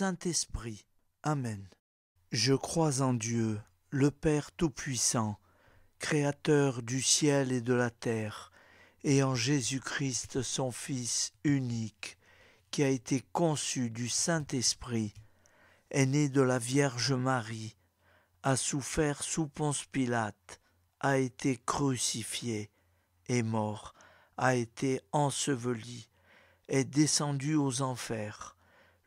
Saint-Esprit. Amen. Je crois en Dieu, le Père Tout-Puissant, Créateur du ciel et de la terre, et en Jésus-Christ son Fils unique, qui a été conçu du Saint-Esprit, est né de la Vierge Marie, a souffert sous Ponce Pilate, a été crucifié, est mort, a été enseveli, est descendu aux enfers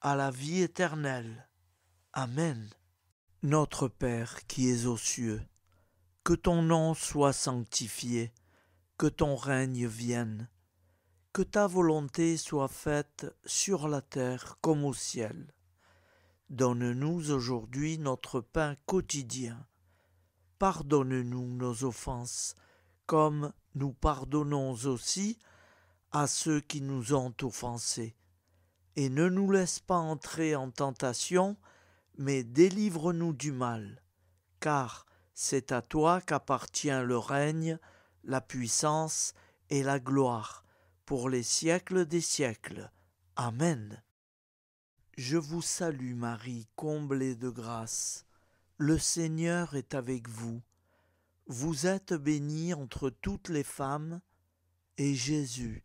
à la vie éternelle. Amen. Notre Père qui es aux cieux, que ton nom soit sanctifié, que ton règne vienne, que ta volonté soit faite sur la terre comme au ciel. Donne-nous aujourd'hui notre pain quotidien. Pardonne-nous nos offenses, comme nous pardonnons aussi à ceux qui nous ont offensés et ne nous laisse pas entrer en tentation, mais délivre-nous du mal, car c'est à toi qu'appartient le règne, la puissance et la gloire, pour les siècles des siècles. Amen. Je vous salue Marie, comblée de grâce. Le Seigneur est avec vous. Vous êtes bénie entre toutes les femmes, et Jésus,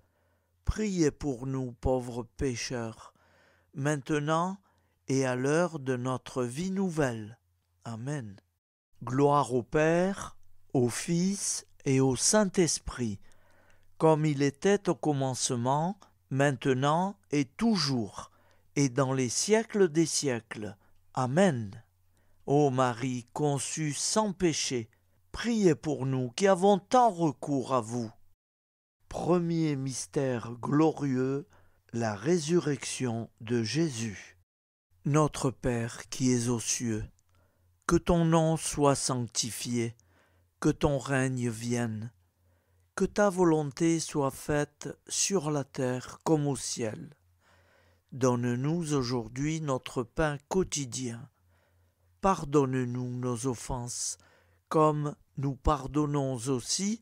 Priez pour nous pauvres pécheurs, maintenant et à l'heure de notre vie nouvelle. Amen. Gloire au Père, au Fils et au Saint-Esprit, comme il était au commencement, maintenant et toujours, et dans les siècles des siècles. Amen. Ô Marie conçue sans péché, priez pour nous qui avons tant recours à vous. Premier mystère glorieux, la résurrection de Jésus. Notre Père qui es aux cieux, que ton nom soit sanctifié, que ton règne vienne, que ta volonté soit faite sur la terre comme au ciel. Donne-nous aujourd'hui notre pain quotidien. Pardonne-nous nos offenses, comme nous pardonnons aussi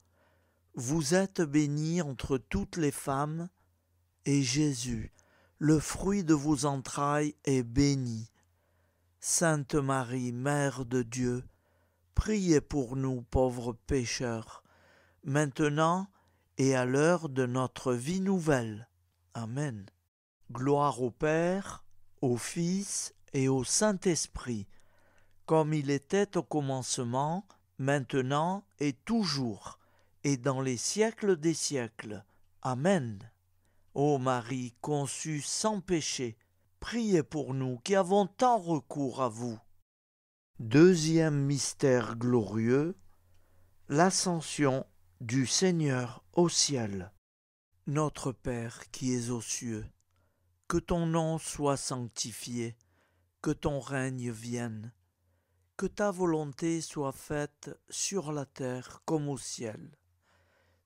Vous êtes bénie entre toutes les femmes, et Jésus, le fruit de vos entrailles, est béni. Sainte Marie, Mère de Dieu, priez pour nous pauvres pécheurs, maintenant et à l'heure de notre vie nouvelle. Amen. Gloire au Père, au Fils et au Saint-Esprit, comme il était au commencement, maintenant et toujours et dans les siècles des siècles. Amen. Ô Marie conçue sans péché, priez pour nous qui avons tant recours à vous. Deuxième mystère glorieux, l'ascension du Seigneur au ciel. Notre Père qui es aux cieux, que ton nom soit sanctifié, que ton règne vienne, que ta volonté soit faite sur la terre comme au ciel.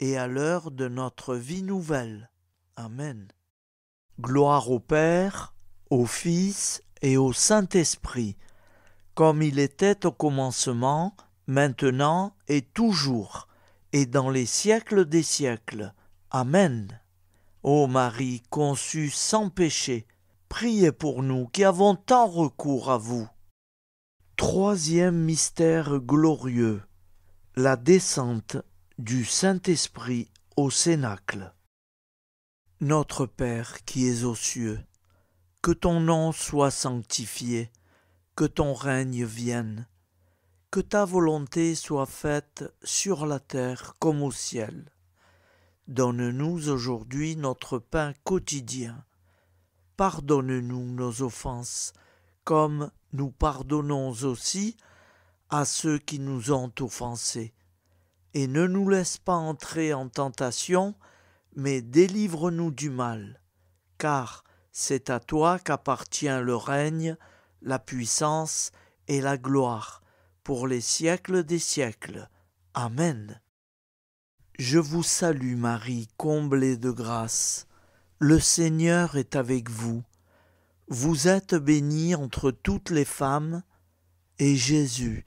et à l'heure de notre vie nouvelle. Amen. Gloire au Père, au Fils et au Saint-Esprit, comme il était au commencement, maintenant et toujours, et dans les siècles des siècles. Amen. Ô Marie conçue sans péché, priez pour nous qui avons tant recours à vous. Troisième mystère glorieux. La descente du Saint-Esprit au Cénacle. Notre Père qui es aux cieux, que ton nom soit sanctifié, que ton règne vienne, que ta volonté soit faite sur la terre comme au ciel. Donne-nous aujourd'hui notre pain quotidien. Pardonne-nous nos offenses, comme nous pardonnons aussi à ceux qui nous ont offensés et ne nous laisse pas entrer en tentation, mais délivre-nous du mal, car c'est à toi qu'appartient le règne, la puissance et la gloire, pour les siècles des siècles. Amen. Je vous salue Marie, comblée de grâce. Le Seigneur est avec vous. Vous êtes bénie entre toutes les femmes, et Jésus,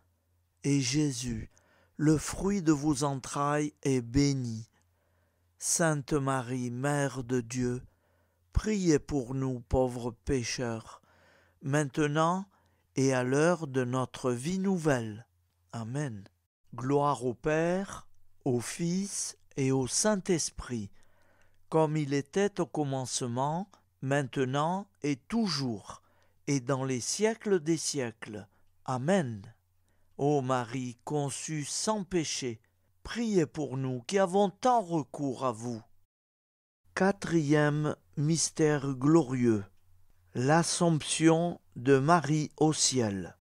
et Jésus, le fruit de vos entrailles, est béni. Sainte Marie, Mère de Dieu, priez pour nous pauvres pécheurs, maintenant et à l'heure de notre vie nouvelle. Amen. Gloire au Père, au Fils et au Saint-Esprit, comme il était au commencement, maintenant et toujours, et dans les siècles des siècles. Amen. Ô Marie conçue sans péché, priez pour nous qui avons tant recours à vous. Quatrième mystère glorieux. L'Assomption de Marie au ciel.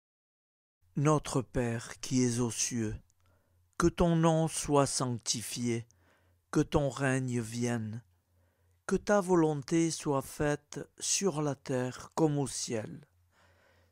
Notre Père qui es aux cieux, que ton nom soit sanctifié, que ton règne vienne, que ta volonté soit faite sur la terre comme au ciel.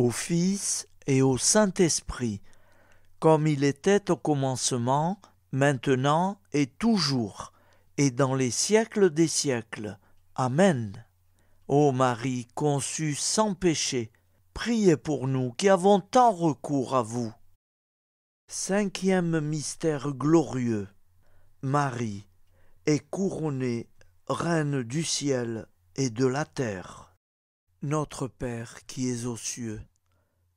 au Fils et au Saint-Esprit, comme il était au commencement, maintenant et toujours, et dans les siècles des siècles. Amen. Ô Marie conçue sans péché, priez pour nous qui avons tant recours à vous. Cinquième mystère glorieux. Marie est couronnée reine du ciel et de la terre. Notre Père qui es aux cieux,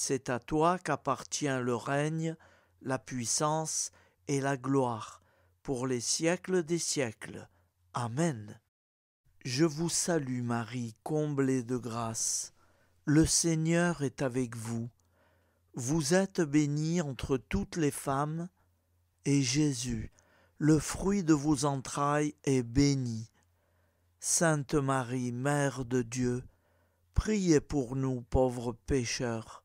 c'est à toi qu'appartient le règne, la puissance et la gloire, pour les siècles des siècles. Amen. Je vous salue Marie, comblée de grâce. Le Seigneur est avec vous. Vous êtes bénie entre toutes les femmes, et Jésus, le fruit de vos entrailles, est béni. Sainte Marie, Mère de Dieu, priez pour nous pauvres pécheurs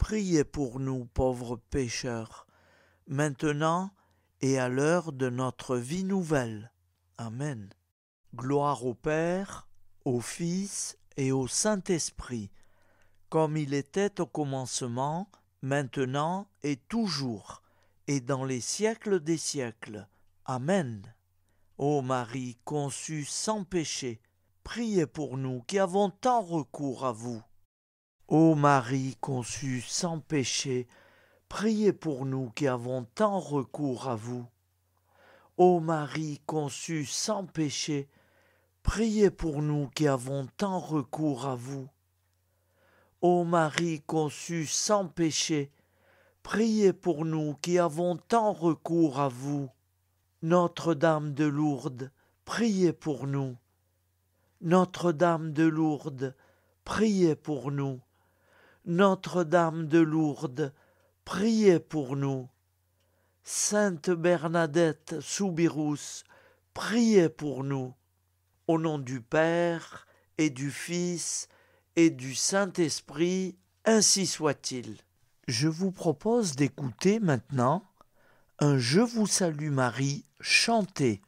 Priez pour nous pauvres pécheurs, maintenant et à l'heure de notre vie nouvelle. Amen. Gloire au Père, au Fils et au Saint-Esprit, comme il était au commencement, maintenant et toujours, et dans les siècles des siècles. Amen. Ô Marie conçue sans péché, priez pour nous qui avons tant recours à vous. Ô Marie conçue sans péché, priez pour nous qui avons tant recours à vous. Ô Marie conçue sans péché, priez pour nous qui avons tant recours à vous. Ô Marie conçue sans péché, priez pour nous qui avons tant recours à vous. Notre-Dame de Lourdes, priez pour nous. Notre-Dame de Lourdes, priez pour nous. Notre-Dame de Lourdes, priez pour nous. Sainte Bernadette Soubirous, priez pour nous. Au nom du Père et du Fils et du Saint-Esprit, ainsi soit-il. Je vous propose d'écouter maintenant un Je vous salue Marie chanté.